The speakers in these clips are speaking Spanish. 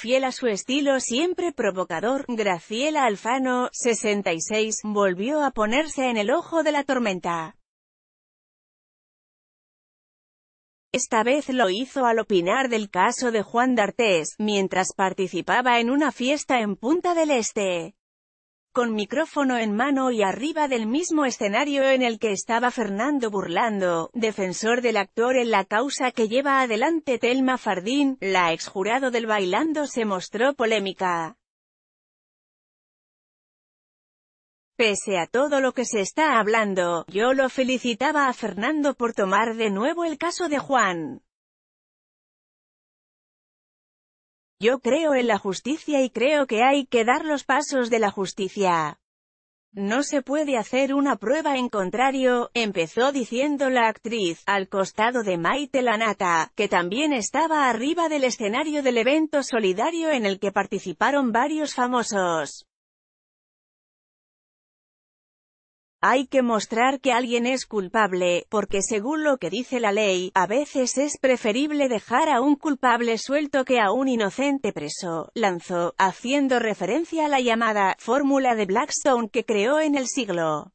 Fiel a su estilo siempre provocador, Graciela Alfano, 66, volvió a ponerse en el ojo de la tormenta. Esta vez lo hizo al opinar del caso de Juan D'Artés, mientras participaba en una fiesta en Punta del Este con micrófono en mano y arriba del mismo escenario en el que estaba Fernando Burlando, defensor del actor en la causa que lleva adelante Telma Fardín, la exjurado del Bailando se mostró polémica. Pese a todo lo que se está hablando, yo lo felicitaba a Fernando por tomar de nuevo el caso de Juan. Yo creo en la justicia y creo que hay que dar los pasos de la justicia. No se puede hacer una prueba en contrario, empezó diciendo la actriz, al costado de Maite Lanata, que también estaba arriba del escenario del evento solidario en el que participaron varios famosos. Hay que mostrar que alguien es culpable, porque según lo que dice la ley, a veces es preferible dejar a un culpable suelto que a un inocente preso, lanzó, haciendo referencia a la llamada «fórmula de Blackstone» que creó en el siglo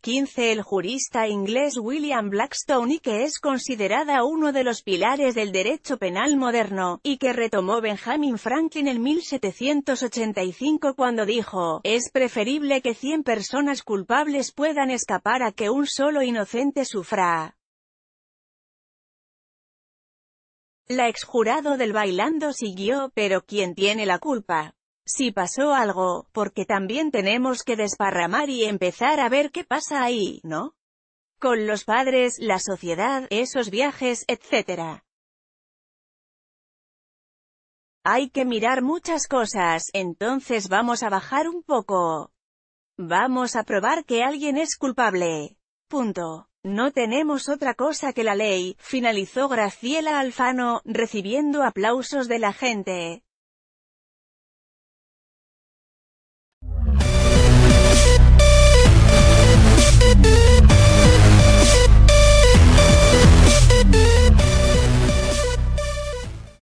15. El jurista inglés William Blackstone y que es considerada uno de los pilares del derecho penal moderno, y que retomó Benjamin Franklin en 1785 cuando dijo, es preferible que 100 personas culpables puedan escapar a que un solo inocente sufra. La exjurado del bailando siguió, pero ¿quién tiene la culpa? Si pasó algo, porque también tenemos que desparramar y empezar a ver qué pasa ahí, ¿no? Con los padres, la sociedad, esos viajes, etc. Hay que mirar muchas cosas, entonces vamos a bajar un poco. Vamos a probar que alguien es culpable. Punto. No tenemos otra cosa que la ley, finalizó Graciela Alfano, recibiendo aplausos de la gente.